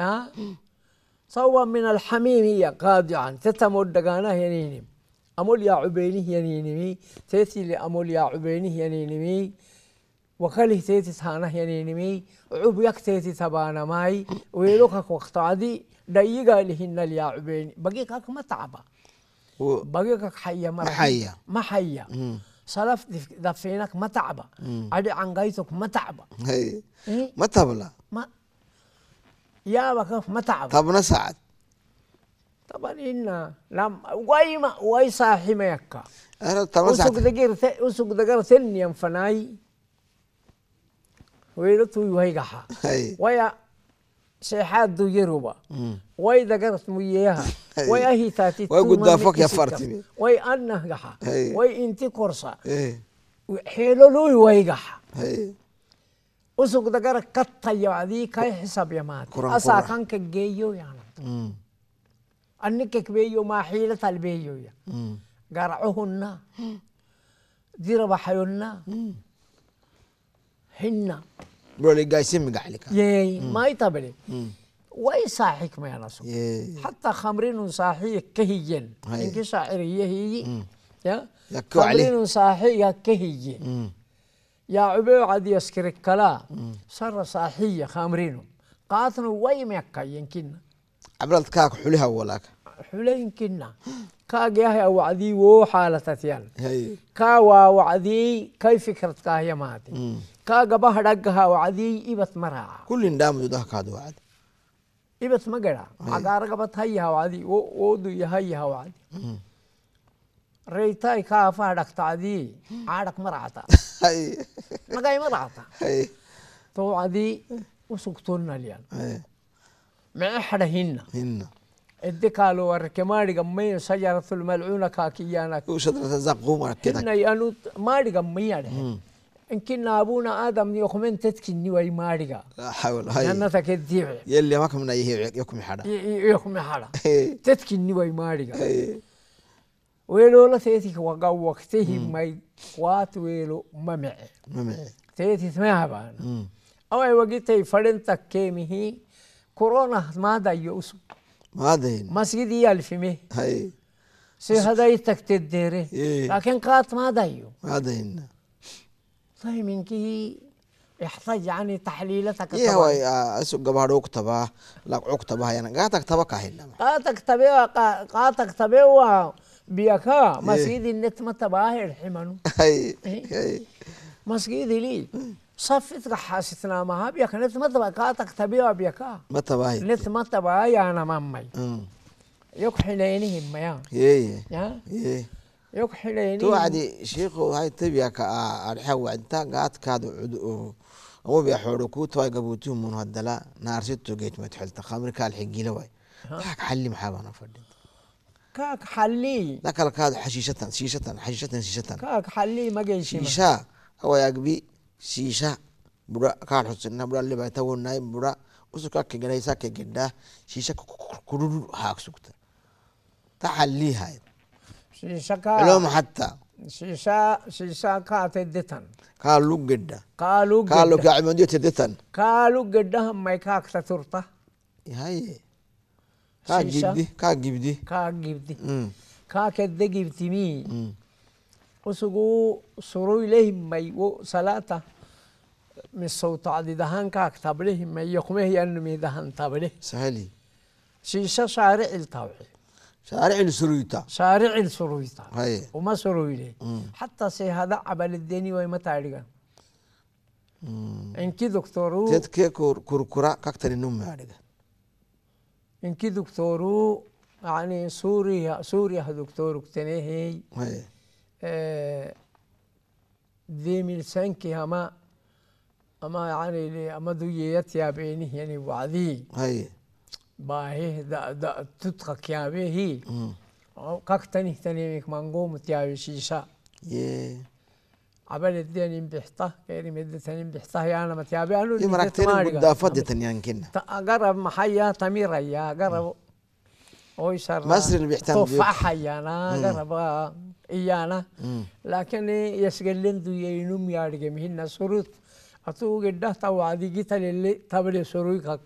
ها آه؟ صوى من الحميم هي قادعا تتمد دقانا ينينم أمول يا عبيني ينينمي تيتي لأمول يا عبيني ينينمي وقاله تيتي تانا ينينمي عبيك تيتي تبانا ماي ويلوكك وقت عدي دايقا لهن يا عبيني بقيكك متعبة بقيكك حيا ما حيا ما حيا سلف دفينك متعبة عدي عن عنقيتك متعبة هي متعبة إيه؟ ما يا بكف ما تعب طب نسعد طبعا إن لم واي ما واي صاحي ما يكا أنا طب نسعد أسوق دقير أسوق دقير ثني يم فناي ويلتو يهيقها ويا سيحاد دو يروبا واي دقرت مياها واي أهي تاتي واي قد دافك يا فارتني واي أنه قحا واي انتي كورسا إيه. حيلو لو يوي قحا وسوق دقر قطة يا ذي كاي حساب يا مات أسا كان كجيو يا يعني. نت أنك كبيو ما حيلة البيو يعني. يا قرعهنا ذرب حيونا حنا بولي قاسم قعلك ياي ما يتابلي واي صاحيك ما ينسو حتى خمرين صاحي كهيجن انك شاعر هي هي يا يكو عليه خمرين صاحي كهيجن يا عبو عدي يسكرك كلا سر صاحية خامرينهم قاتنا وي مكة يمكن عبرت كاك حلها ولاك حلها يمكن كاك يا وعدي وو حالة تيان كا وعدي كاي فكرة كاهي ماتي كا قبه رقها وعدي إبت مرا كل ندام ده كاد وعد إبت مقرا عقارة قبت هيها وعدي وودو يهيها وعدي ريتاي كافا دك تعدي عارك مرعتا اي نقاي مرعتا اي تو عدي وسكتونا ليان مع حدا هنا هنا الدكالو وركماري قمي شجرة الملعونة كاكيانا وشجرة الزقوم وركتك هنا يانو ماري قمي يعني إن أبونا آدم يخمن أي وي ماريغا حول هاي أنا تكديع يلي ماكم نايهي يكم حدا يكم حدا تتكني أي ماريغا ويلو لا تيتك وقا وقته ما قوات ويلو ممع ممع تيتي ما بان او اي وقتي فلن تكيمه كورونا ما دا يوسو ما دين مسجدي الف مه هاي سي هذا يتكت الديره إيه. لكن قات ما دايو ما دين طيب انك يحتاج يعني تحليلتك ايه هو آه، اسو قبار اكتبا لا اكتبا يعني قاتك تبقى هنا قاتك تبقى قاتك تبقى بيكا إيه. مسجد النت ما تباهر حمنو اي اي مسجد لي إيه. صفت حاستنا ما بيكا نت ما تبقى تكتبي بيكا ما تباهي نت ما تباهي انا مامي إيه. يوك حليني هم يا يا يا يوك حليني تو توعدي شيخو هاي تبيكا الحو آه، انت قاعد كاد أو بيحورو توي واي قبوتو من هدلا نار ستو جيت ما تحلت خمر كالحقي لواي حلي محابا أنا فردين كاك حلي نكال كاد حشيشة شيشة حشيشة شيشة كاك حلي ما جن شيشة هو يقبي شيشة برا كان حسنا برا اللي بيتون ناي برا وسكا كاك جنا يساك شيشة كرر هاك سكتة تحلي هاي شيشة كا لهم حتى شيشة شيشة كا تدتن كالو جدا كالو جدا كالو ديت تدتن كالو جدا هم ما يكاك تطرطه إيه هاي Ka Şişa. girdi, ka girdi. Ka girdi. Mm. Ka kedde girtimi. Mm. Usugu soruyla himmey o salata. من صوت عدي دهان كاك تبره ما يقمه ينمي دهان تبره سهلي شيشة شارع الطوعي شارع السرويتا شارع السرويتا هاي وما سرويلي حتى سي هذا عبل الديني وما تعرقا انكي دكتورو تتكي كركرا كاكتر النوم معرقا انك دكتورو يعني سوريا سوريا دكتور كتنهي آه دي من سنكي هما أما يعني أما دويت يا بيني يعني وعدي هاي باهي دا دا تتخك يا بيهي قاك تنه تنه مانقوم تيابي شيشا يه abale denim bixta kayri medetanim bixta yaana matyabe anu ni maraktin budda fadatan yankin agarab mahaya tamira ya agarab oy shar masrin bixtan tufaha yaana agarab iyana lakin yasgallendu yainum yaarge mihinna surut atu gedda tawadi gitalelle tabale suruikak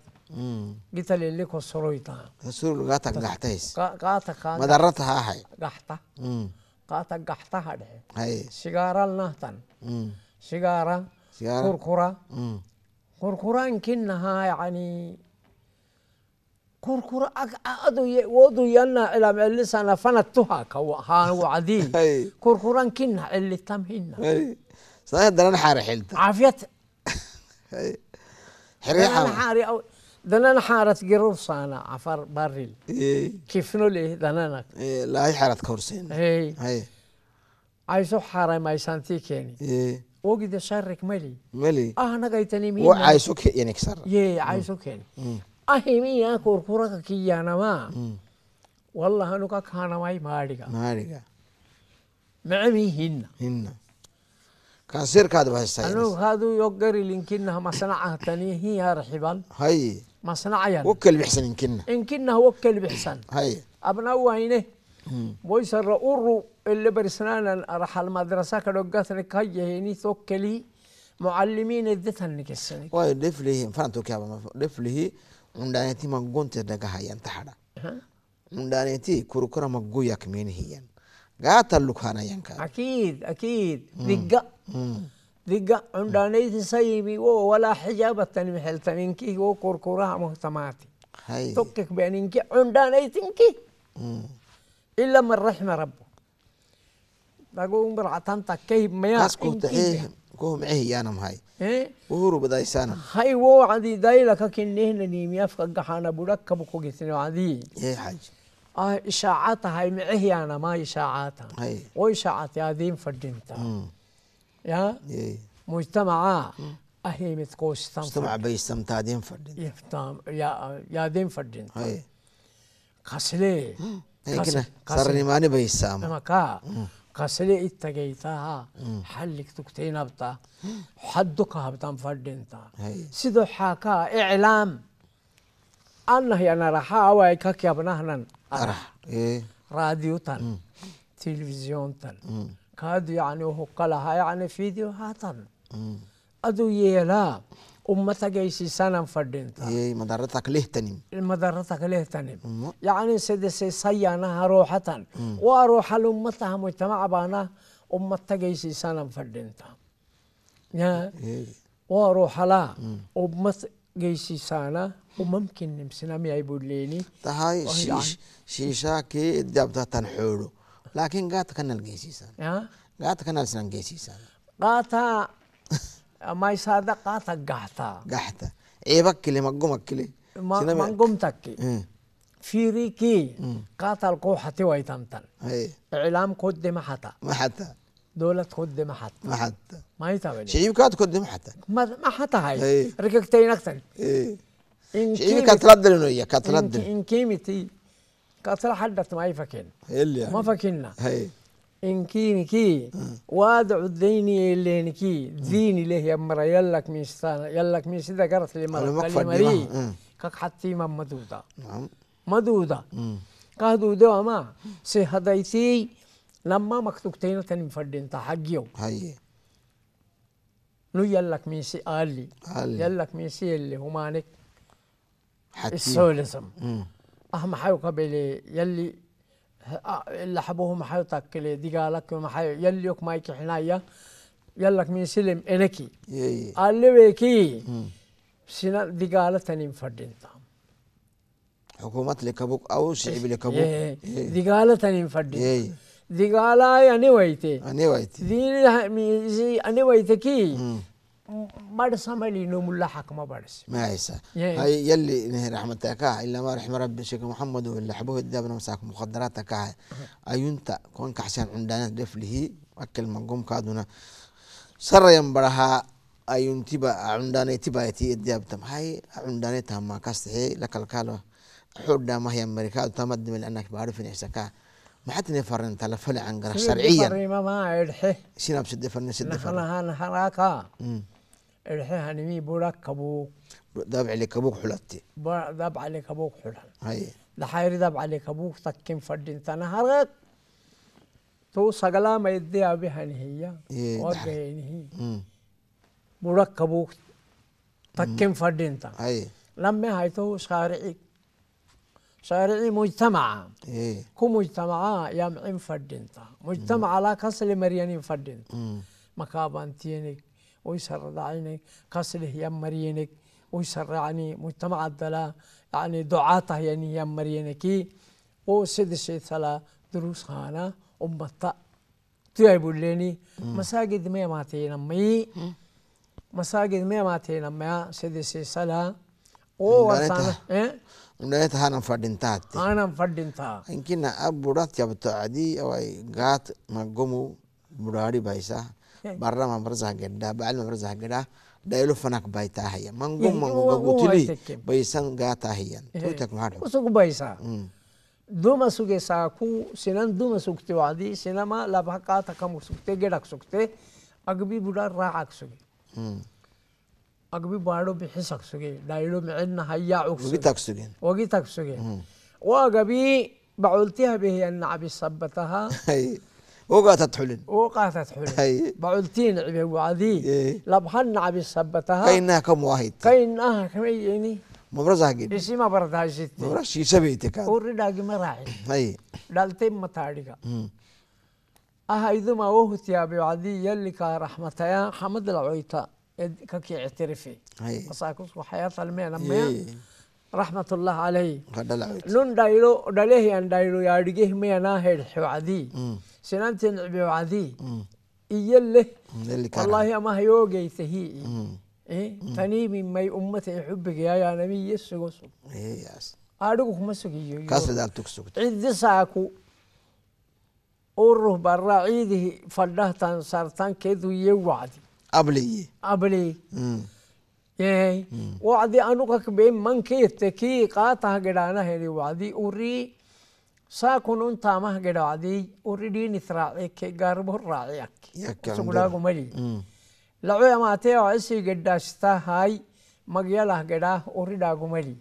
قلت لي اللي كسرويتها كسر قاتك قحتيس قاتك قاتك مدرتها هاي قحته قاتا قحطة هاي سيجارة النهتن سيجارة كركرة كركرة يمكنها يعني كركرة أدو ودو ينا إلى اللسان فنتها كوا ها وعدي كركرة يمكنها اللي تمهن صحيح دران حاري حلت عافيت حريحة حاري أو دنان حارت جرور صانا عفر باريل إيه كيفنو ليه دنانك إيه لا هي حارت كورسين هي هي عايزو حارة ما يسانتي كيني إيه وجد شرك ملي ملي آه أنا قايتني مين وعايزو كي يعني كسر يي إيه، عايزو كيني آه مين يا كوركورة كي أنا ما والله أنا كا كانا ماي ماريكا ماريكا معمي هنا هنا كاسير كاد بهستاي أنا هذا يوجري لينكنا مثلا صنعتني هي رحبان هاي ما صنعيان وكل بحسن إن كنا إن كنا وكل بحسن هاي أبناء وينه ويس الرؤور اللي برسنانا راح المدرسة كانوا قاتل كاية هيني ثوكلي معلمين الدثن نكسن واي دفلي فانتو كابا دفلي هي عندنا يتي ما قنت دقا هاي انتحرا عندنا يتي كوركورا ما قويا كمين هي قاتل لكانا ينكا أكيد أكيد دقا رجع عندنا يسيمي وو ولا حجاب التاني محل تنينكي هو كركورة مهتماتي هاي توكك بانينكي عندنا يتنكي إلا من رحم ربه بقول مرة عطانتا كيب ميا اسكو تحيه كوه معيه يانا مهاي ايه وهرو بداي سانا هاي وو عندي داي لكا كن نهنا نيميا فقق حانا بولك بكو وعدي ايه حاج اه اشاعاتها هي معيه انا ما اشاعاتها اي واشاعات اشاعات يا دين فردينتا يا إيه. مجتمع أهي متقوش تام مجتمع بيستم تا دين فردين يفتام يا يا دين فردين هاي قسلي كسلي إيه سرني ماني بيستام أما كا كسلي اتجيتها حلك تكتين أبتا حدك هبتام فردين تا إيه. سيدو حاكا إعلام أنه أنا راح أواي كاكي أبنهنا أرح إيه راديو تن تلفزيون تن كاد يعني هو قالها يعني فيديو هاتن ادو يلا امتك اي سنه فردنت اي مدرتك ليه تنم مدرتك ليه تنم يعني سيد سي سيانا روحتا واروح لامتها مجتمع بانا امتك اي سنه فردنت يا إيه. واروح لا امت جيسي سانا وممكن نمسنا مي ايبوليني تهاي يعني. شيشا كي دابتا تنحولو لكن قات كان القيسيس ها قات كان القيسيس قاتا ما يساعد قاتا قحتا قحتا اي بك اللي ما قمك كلي ما ما قمتك إيه. في ريكي إيه. قاتا القوحة تي إيه. اعلام كود ما حتى ما حتى دولة كود ما حتى ما حتى ما يتابع شيء كات كود ما حتى ما حتى هاي ركك اكثر اي شيء كات ردل انه ان كيمتي كثر حدث ما يفكين اللي يعني. ما فكنا هي كي آه. وادع الديني اللينكي ديني له يا مرا يلك من شتان يلك من شده قرت لي مرا كلمري كك حتي ما مدودا نعم مدودا آه. قهدودا ما سي هدايتي لما مكتوب تينا تنفرد فدين حقيو هي نو يلك من سي آلي يلك من سي اللي همانك حتي السولسم آه. أهم حيو قبلي يلي آه، اللي حبوه ما حيو تكلي دقالك ما حيو يلي يوك مايك حنايا يلك من سلم إلكي اللي بيكي سنة دقالة تنين فردين تام حكومة لكبوك أو شعب لكبوك دقالة تنين فردين دقالة يعني ويتي يعني ويتي دي أني يعني ويتكي بارس ما لي نوم اللحق ما بارس ما يسا هاي يلي نهر رحمة كا إلا ما رحم ربي شيك محمد ولا حبوه الدابنا مساك مخدرات كا أيونتا كون كحسان عندنا دفله أكل من قوم كادونا سر ينبرها أيون تبا عندنا تبا يتي الدابتم هاي عندنا تهم كاستحي لك الكالو حودا ما هي أمريكا تمد من أنك بعرف نحسكا ما حتى نفرن تلفل عن شرعيا ما ما عرحي شنو بسد فرن سد فرن نحن هانا الحين هنمي بورك كبوك داب عليك كبوك حلتي داب عليك كبوك حلها هاي لحير داب عليك كبوك تكيم فردين تانا هرق تو سقلا ما يدي أبي هنهي وأبي هنهي بورك كبوك تكيم فردين تانا هاي لما هاي تو شارعي شارعي مجتمع إيه. كو مجتمع يا معين فردين مجتمع لا كسل مريانين فردين مكابان تينك ويسر ويسرد عينك قصله يمرينك ويسر يعني مجتمع الدلا يعني دعاته يعني وسيد الشيء ثلا دروس خانة أمتا تيابو بوليني مساجد ما ماتي نمي مساجد ما ماتي نمي سدسي ثلا وورثانة إيه ఉండేత హానం ఫడ్డింతా అత్తి హానం ఫడ్డింతా ఇంకిన ఆ బుడా చెబుతా అది గాత్ మగ్గము బుడాడి Bhainsa barama marza gada bacalma marza gada dailu fanak bay tahiya mangumma mugagutili baysan gatahiyan tutak mahadu usugu baysa duma suge saku sinan duma sugte wadi sinama labha kata kamu sugte gedak sugte agbi buda raak suge agbi baado bixisak suge dailu micina hayaacug suge wagi tag suge wagabi bacultiha bihiyan nacbi sabataha وقاتت حلن وقاتت حلن اي بعلتين عبي وعدي إيه؟ لبحن عبي سبتها كينها كم واحد كينها كم يعني مبرزها جدا اسي ما بردها جدا مبرش يسبيتك وري داقي مراعي اي دالتين متاريكا أها إذا ما وهت يا أبي وعدي يلي كرحمتها حمد العويتا ككي اعترفي أي مساكوس وحياة المين أمين رحمة الله عليه نون دايلو دليه أن دايلو يا رجيه مينا هيد حوادي سنانتي نعبي وعذي إيالله والله ما هيوغي تهي إيه تاني من مي أمتي حبك يا نبي يسو قصب إيه ياس أدوك مسك يو كاسل دار تكسوك عيد ساكو أوروه برا عيده فلهتان سارتان كيدو يو عادي أبلي أبلي إيه؟ وعدي أنوكك بين من كيتكي قاتها قدانا هيري وعدي أوري ساكن انت ما قرادي وريدين ثراعيك قاربه الراعيك سقلاقو ملي لعو ما تيو عسي قداشتا هاي مقياله قراه وريداقو ملي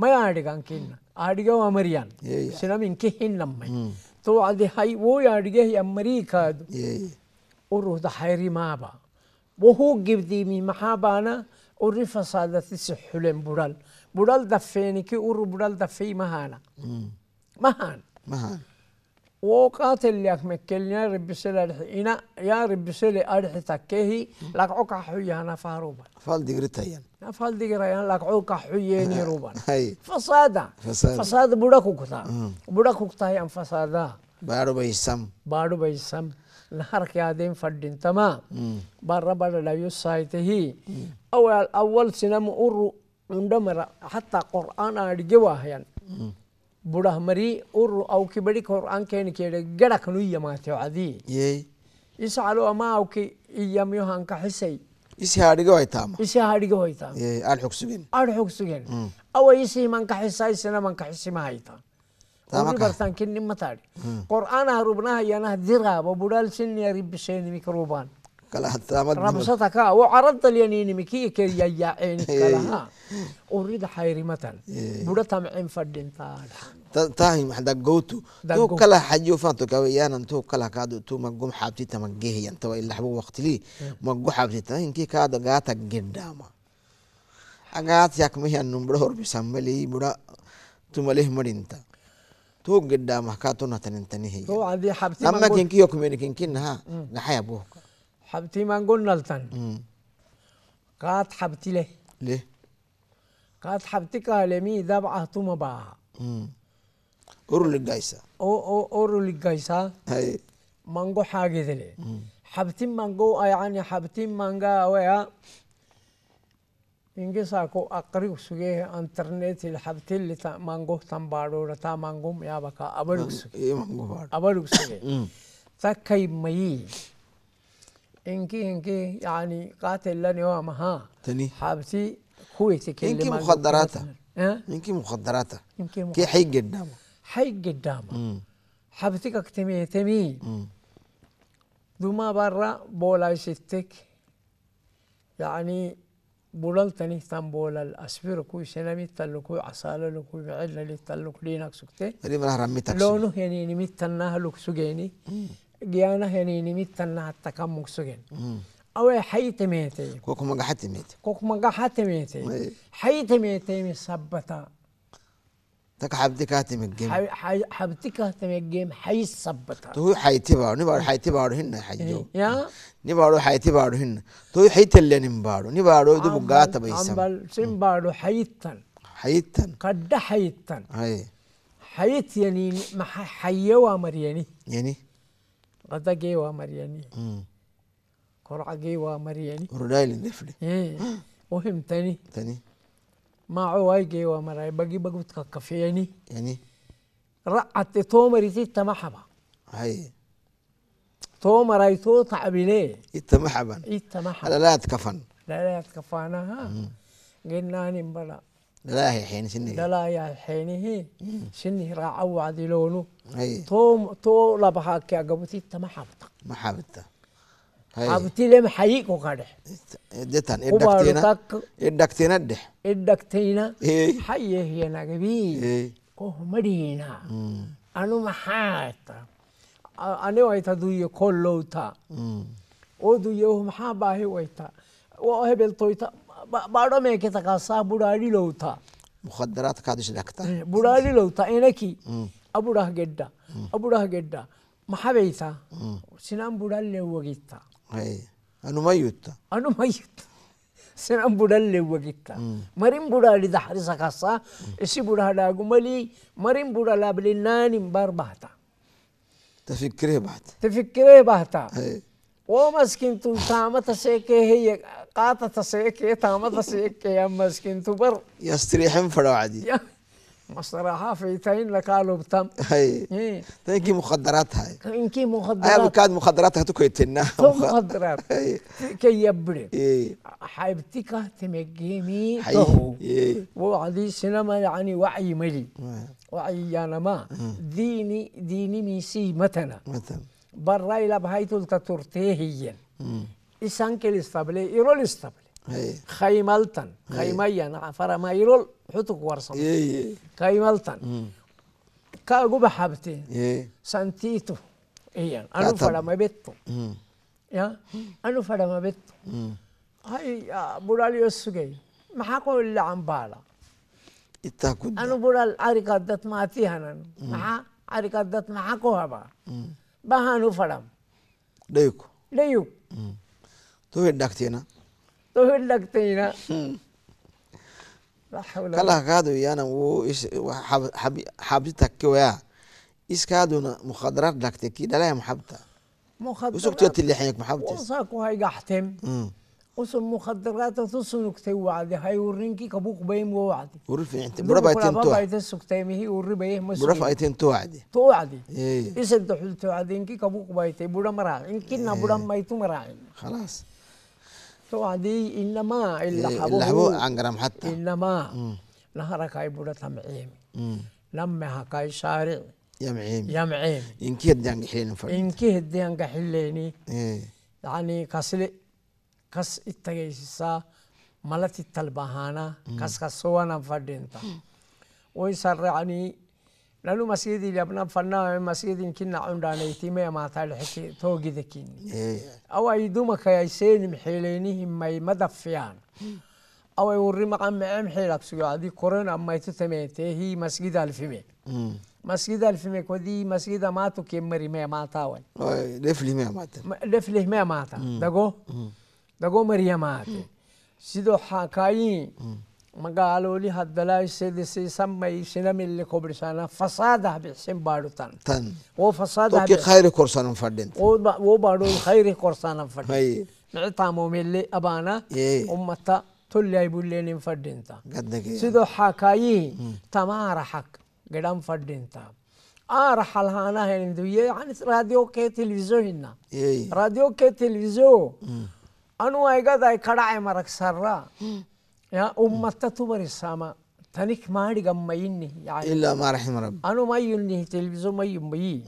ما يعرق انكينا أرجع أمريان سلام إنك هين لما تو عدي هاي وو يرجع أمريكا وروح ده حيري ما با وهو جبدي من محابانا ورفع صادتي سحلم برال برال دفيني كي ورو برال دفي مهانا وقاتل لك مكل يا رب سلي أرحي إنا يا رب سلي أرحي تكهي لك عوكا حيا أنا فاروبا فال دقرتين فال دقرتين لك عوكا حيا نيروبا فسادا فسادا فساد بوداكو كتا آه. بوداكو كتا يا فسادا بارو بيسم بارو بيسام نهار كادين فردين تما برا برا لا يسايته أول أول سنم أورو عندما حتى قرآن أرجوه يعني برهمري أور أو كبري قرآن كين كير جرا كنوا يما تعدي يي يسألوا ما أو كي يم يهان كحسي إيش هاريجو هاي تام إيش هاريجو هاي تام يي أرحق سجين أرحق سجين أو إيش من كحسي سنة من كحسي ما هاي تام uri bartaan kinnin mataadhe qur'aanaha rubnaha yanaha diraaba budhaal sinni aribisheeni mikrobaan kala hataamad rabsada ka wacaradal yaninimikike yayaaceen kalaha urida xayrimatan budha tamcin fadhintaadha tahi maxda gootu tuu kala xajiyo faanto kaweyaanan tuu kala kaado tuu magum xaabtita magehiyan tawa ilaxbu waqtili magu xaabtita hinki kaado gaata gendhama agaat yakmehiyanum budha horbisammalii budha tumaleh marinta tuu gendhamah kaatu natanintanihiya amma kinki yokmeni kinkinaha gaxaya buhka حبتي مانگون نلتن قات حبتي له ليه قات حبتي كالمي دبعه ثم باع اورو لجايسا او او اورو لجايسا هاي مانگو حاجه ذلي حبتي مانگو يعني حبتي مانگا ويا ingisaako aqrig sugee internet ilxabtili mango tambaadhoora taa mangum yaabaka abarug suge abarug suge takay مي انكي انكي يعني قاتل لن يوم ها تني حابسي كويس انكي مخدراته انكي مخدراته انكي مخدراته كي حي قدامه حي قدامه حبسك تمي تمي دوما برا بولا يشتك يعني بولل تني تن بولال أسفير كوي سنمي تلكوي عصالة لكوي علا لتلك لينك سكتي لونه يعني نمي تنها لك سجيني جيانا هني نمتنا حتى كم مكسوجين أو حي تميتي كوك مجا حتى ميتي كوك مجا حتى ميتي حي تميتي سبتا تك حبتك هتم الجيم حبتك هتم الجيم حي سبتا تو حي تبارو نبارو حي تبارو هن حجو يا نبارو حي تبارو هن تو حي تلي نبارو نبارو دو بقاتا بيسم أمبل سنبارو حيتن حيتن قد حيتن هاي حيت يعني حيوا مرياني يعني غزاجي ومرياني كرعجي ومرياني رودايل النفلي ايه وهم تاني تاني ما عوايجي ومراي بجي بجوت كفياني يعني رقعت تومري تي تمحبا هاي تومري تو تعبيني يتمحبا يتمحبا لا لا يتكفن لا لا يتكفانا ها قلنا نمبلا دلاهي حين سنه دلاهي حينه سنه راع وعدي لونه تو تو لبها كي قبتي ما حبطه ما حبطه حبطي لم حيك وقاده دتان ادكتينا ادكتينا ده ادكتينا حي هي نغبي كو مدينا انو محات انا ويتا دوي كلوتا ودوي محابه ويتا وهبل تويتا बाड़ो में के तका सा बुढ़ाड़ी लो था मुखदरात का दिश रखता बुढ़ाड़ी लो था इने की अब उड़ा गेड्डा अब उड़ा गेड्डा محبيتا سنان بودال اي انو ميوتا انو ميوتا سنان بودال وقيتا مريم بودال دحر سكاسا اسي بودال اغملي مريم بودال بلنان بار باتا تفكره بحت تفكره بحتا ومسكين تلتامة سيكي هي qaatata seekee taamada seekeya maskintubar yastiriixin fadhawcadi مصطلحها في تين بتم هاي إيه. تين تنكي مخدرات هاي تنكي مخدرات هاي كاد مخدرات كي كيتنا مخدرات كي يبري إيه. حبتك تمجيمي هو إيه. وعدي سينما يعني وعي ملي وعي يانا ما ديني ديني ميسي متنا مثلا براي إلى بهاي تلتا ترتيهيا إسان كل استقبل إيرول استقبل إيه. خيمالتن إيه. خيمايا نعفر ما إيرول حتوك ورصم إيه، خيمالتن كأجو بحبتي سنتيتو إيان أنا فر ما بيتو يا أنا فر ما بيتو هاي يا بولاليو السجي ما حكوا إلا عن بالا أنا بورال عريقة دت ما تيهنا ما عريقة دت ما حكوا هبا بها نفرم ليكو ليكو تو هيد دكتينا تو هيد دكتينا كلا كادو يا نو إيش حب حب حبيتك كوا إيش كادو مخدرات دكتي كي دلها محبتة مخدرات وسوك تيوت اللي حينك محبتة وساكو هاي قحتم وسوم مخدرات وسوم نكتي وعدي هاي ورنكي كبوك بيم ووعدي ورفع انت برافا ايتين تو برافا ايتين سكتي مهي وربي مسكت برافا ايتين تو وعدي تو وعدي ايش انت حلت وعدي انكي كبوك بيتي برا مراعي انكي نبرا إيه. ميتو مراعي خلاص تو إلا ما إيه، إلا حبوه إلا حبوه أنقرم حتى ما نهر كاي بودا تمعيم لما هكاي شارع يمعيم يمعيم إنكي هدي أنقى حليني فرد إنكي هدي أنقى حليني إيه. يعني كسل كس إتغيسيسا ملت التلبهانا كس كسوانا فردينتا ويسرعني لانه مسيدي اليابنا فنا مسيدي كنا عمرنا يتيمة ما تعرف توجد كني إيه. أو يدوم كيسين محلينه ما يمدفيان أو يوري ما عم عم حيلك سوى عادي كورونا ما يتتميته هي مسجد الفيمة مسجد الفيمة كودي مسجد ما تو كمري ما ما تاول لفلي ما ما تا لفلي ما ما تا دعو دعو مريم ما تا سيدو حكايين magaaloli haddalaa isedisiisanmaysinam illi kobrisaana fasadah bisin baadutan wo fasadahki khayri korsanan fadhin wo baado khayri korsanan fadhin mici taamomille abaana ummata tolliyay bulleenin fadhinta sidoo xaakaayihi tamaara xak gedhan fadhinta aara xalhaanahaynduye yani radio kee televisio hinna radio kee televisio anu aygaday kadhacay marag sarra يا ummata barisama tanik maari يعني إلا ما رحم رب أنا ما يني تلفزيون ما يمي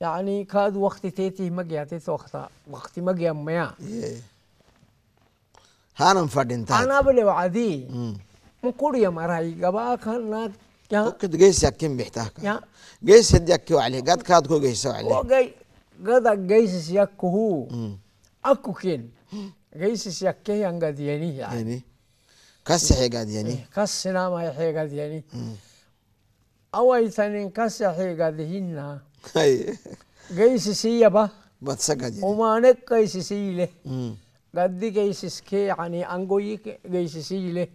يعني كاد وقت تيتي ما جاتي وقتها وقت ما جام ميا إيه. هانم فردين تاك أنا بلي وعدي مم. يا مراي قبا كان يا كنت جيس يا يكين بيحتاك يا جيس يديك عليه قد كاد كو جيس عليه وجاي قد جيس يكو هو أكو كين جيس يكيه أنقذ يعني يعني كاس حيقاد يعني كاس هاي حيقاد يعني ثانين كاس حيقاد هنا أي قيس سيبا بتسجد يعني وما نك جيس سيله قد قيس سكي يعني أنقوي جيس سيله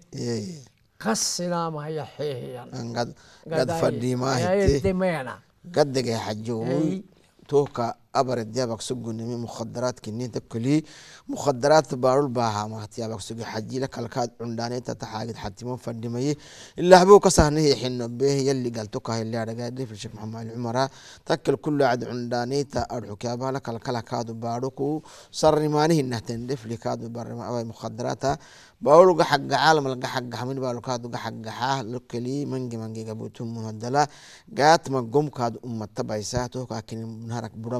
كاس ما هاي حي يعني قد قد فدي ما هي قد ما أنا قد جي حجوم توكا أبر ديابك سوق نمي مخدرات كنين تكلي مخدرات بارو الباها ما تيابك سوق حجي لك الكاد عنداني تتحاقد حتى من فردمي إلا هبوك سهنه يحن به يلي قال توكا اللي عرقاد في الشيخ محمد العمراء تكل كل عد عنداني تأرحك يابا لك الكاد باروك سر ماني نهتن دي في الكاد بارما أبا مخدرات باولو قحق عالم القحق حمين باولو كادو قحق حا لكلي منجي منجي قبوتو مهدلا قات ما قوم كاد أمت تبايساتو كاكين منهارك برو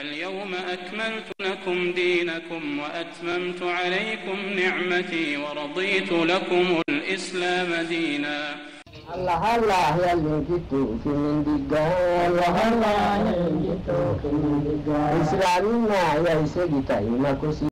اليوم أكملت لكم دينكم وأتممت عليكم نعمتي ورضيت لكم الإسلام دينا الله الله يا اللي جيتوكي من دقة الله الله يا اللي جيتوكي من دقة إسلامنا يا سيدي تايمة